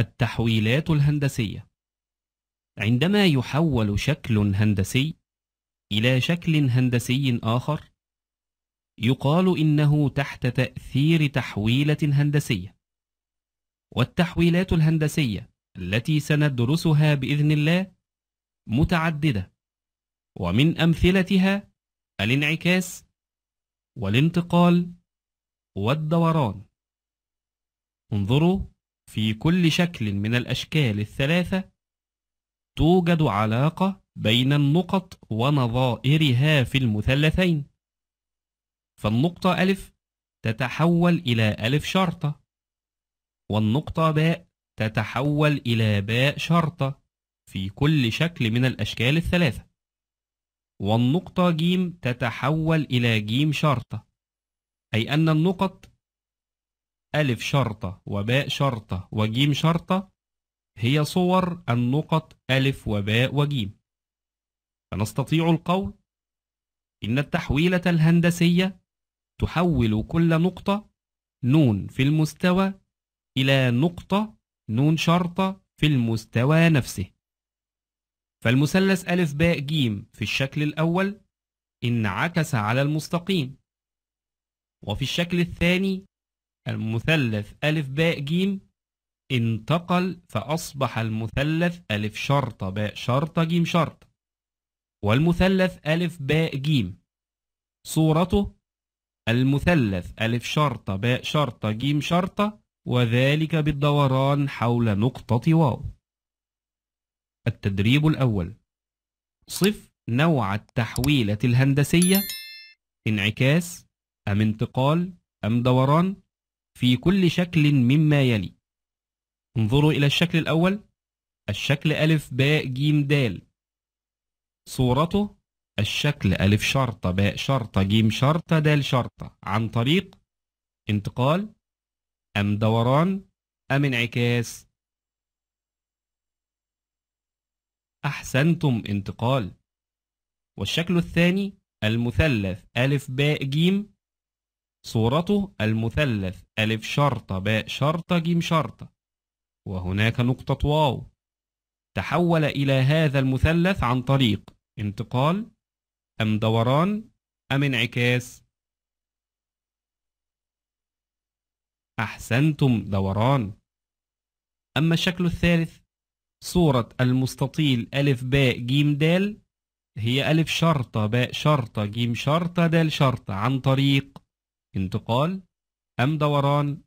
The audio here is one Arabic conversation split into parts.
التحويلات الهندسية عندما يحول شكل هندسي إلى شكل هندسي آخر يقال إنه تحت تأثير تحويلة هندسية والتحويلات الهندسية التي سندرسها بإذن الله متعددة ومن أمثلتها الانعكاس والانتقال والدوران انظروا في كل شكل من الأشكال الثلاثة توجد علاقة بين النقط ونظائرها في المثلثين فالنقطة ألف تتحول إلى ألف شرطة والنقطة باء تتحول إلى باء شرطة في كل شكل من الأشكال الثلاثة والنقطة جيم تتحول إلى جيم شرطة أي أن النقط ألف شرطة وباء شرطة وجيم شرطة هي صور النقط ألف وباء وجيم فنستطيع القول إن التحويلة الهندسية تحول كل نقطة نون في المستوى إلى نقطة نون شرطة في المستوى نفسه فالمثلث ألف باء جيم في الشكل الأول انعكس على المستقيم وفي الشكل الثاني المثلث ألف باء جيم انتقل فأصبح المثلث ألف شرطة باء شرطة جيم شرطة والمثلث ألف باء جيم صورته المثلث ألف شرطة باء شرطة جيم شرطة وذلك بالدوران حول نقطة واو التدريب الأول صف نوع التحويلة الهندسية انعكاس أم انتقال أم دوران في كل شكل مما يلي انظروا إلى الشكل الأول الشكل ألف باء جيم دال صورته الشكل ألف شرطة باء شرطة جيم شرطة دال شرطة عن طريق انتقال أم دوران أم انعكاس أحسنتم انتقال والشكل الثاني المثلث ألف باء جيم صورته المثلث ألف شرطة باء شرطة جيم شرطة وهناك نقطة واو تحول إلى هذا المثلث عن طريق انتقال أم دوران أم انعكاس أحسنتم دوران أما الشكل الثالث صورة المستطيل ألف باء جيم دال هي ألف شرطة باء شرطة جيم شرطة دال شرطة عن طريق انتقال أم دوران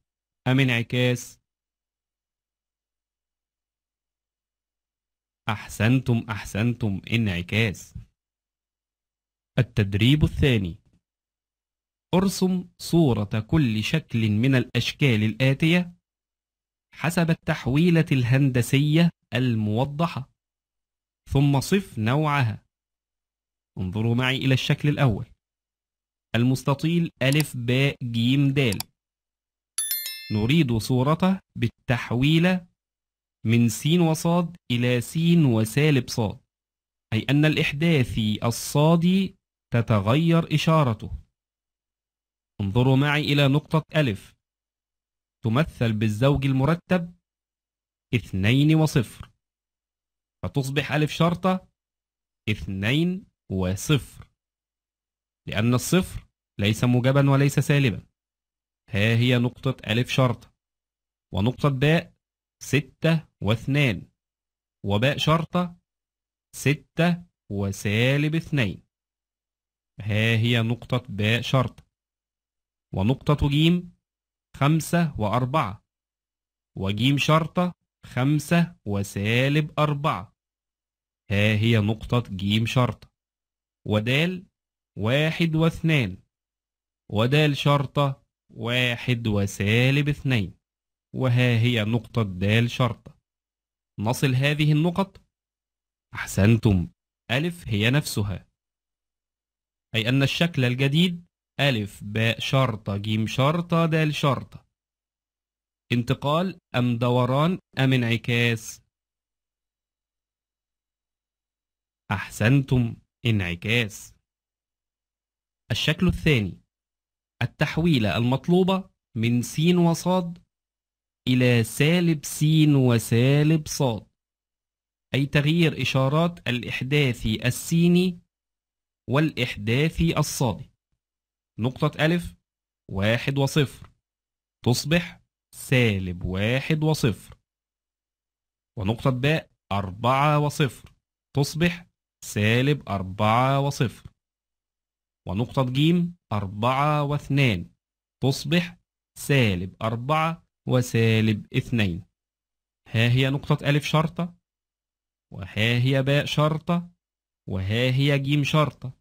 أم انعكاس أحسنتم أحسنتم انعكاس التدريب الثاني ارسم صورة كل شكل من الأشكال الآتية حسب التحويلة الهندسية الموضحة ثم صف نوعها انظروا معي إلى الشكل الأول المستطيل ألف باء جيم دال نريد صورته بالتحويلة من س وصاد إلى س وسالب صاد أي أن الإحداثي الصادي تتغير إشارته انظروا معي إلى نقطة ألف تمثل بالزوج المرتب اثنين وصفر فتصبح ألف شرطة اثنين وصفر لأن الصفر ليس موجبا وليس سالبا ها هي نقطة ألف شرطة ونقطة باء ستة واثنان وباء شرطة ستة وسالب اثنين ها هي نقطة باء شرطة ونقطة جيم خمسة وأربعة وجيم شرطة خمسة وسالب أربعة ها هي نقطة جيم شرطة ودال واحد واثنان وده شرطة واحد وسالب اثنين وها هي نقطة د شرطة نصل هذه النقط أحسنتم ألف هي نفسها أي أن الشكل الجديد ألف باء شرطة جيم شرطة د شرطة انتقال أم دوران أم انعكاس أحسنتم انعكاس الشكل الثاني التحويلة المطلوبة من س وصاد إلى سالب س وسالب صاد أي تغيير إشارات الإحداثي السيني والإحداثي الصادي نقطة ألف واحد وصفر تصبح سالب واحد وصفر ونقطة باء أربعة وصفر تصبح سالب أربعة وصفر ونقطة جيم أربعة واثنان تصبح سالب أربعة وسالب اثنين ها هي نقطة ألف شرطة وها هي باء شرطة وها هي جيم شرطة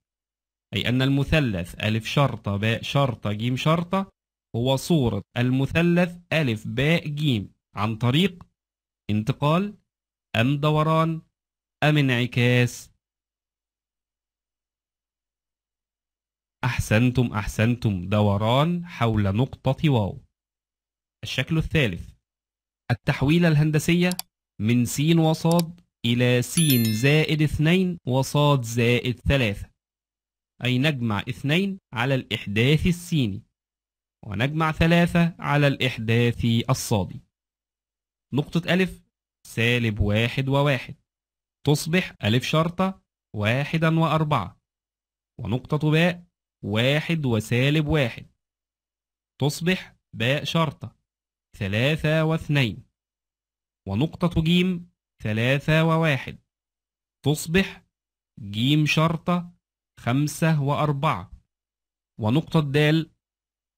أي أن المثلث ألف شرطة باء شرطة جيم شرطة هو صورة المثلث ألف باء جيم عن طريق انتقال أم دوران أم انعكاس أحسنتم أحسنتم دوران حول نقطة واو الشكل الثالث التحويلة الهندسية من س وصاد إلى س زائد اثنين وصاد زائد ثلاثة أي نجمع اثنين على الإحداث السيني ونجمع ثلاثة على الإحداث الصادي نقطة ألف سالب واحد وواحد تصبح ألف شرطة واحدا وأربعة ونقطة باء واحد وسالب واحد تصبح باء شرطة ثلاثة واثنين ونقطة جيم ثلاثة وواحد تصبح جيم شرطة خمسة وأربعة ونقطة دال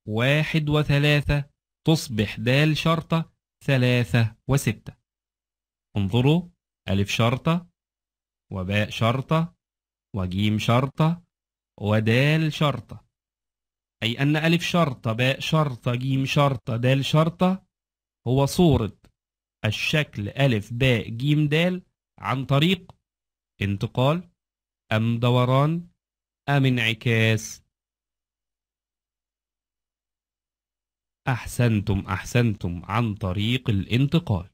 واحد وثلاثة تصبح دال شرطة ثلاثة وستة انظروا ألف شرطة وباء شرطة وجيم شرطة ودال شرطة أي أن ألف شرطة باء شرطة جيم شرطة دال شرطة هو صورة الشكل ألف باء جيم دال عن طريق انتقال أم دوران أم انعكاس أحسنتم أحسنتم عن طريق الانتقال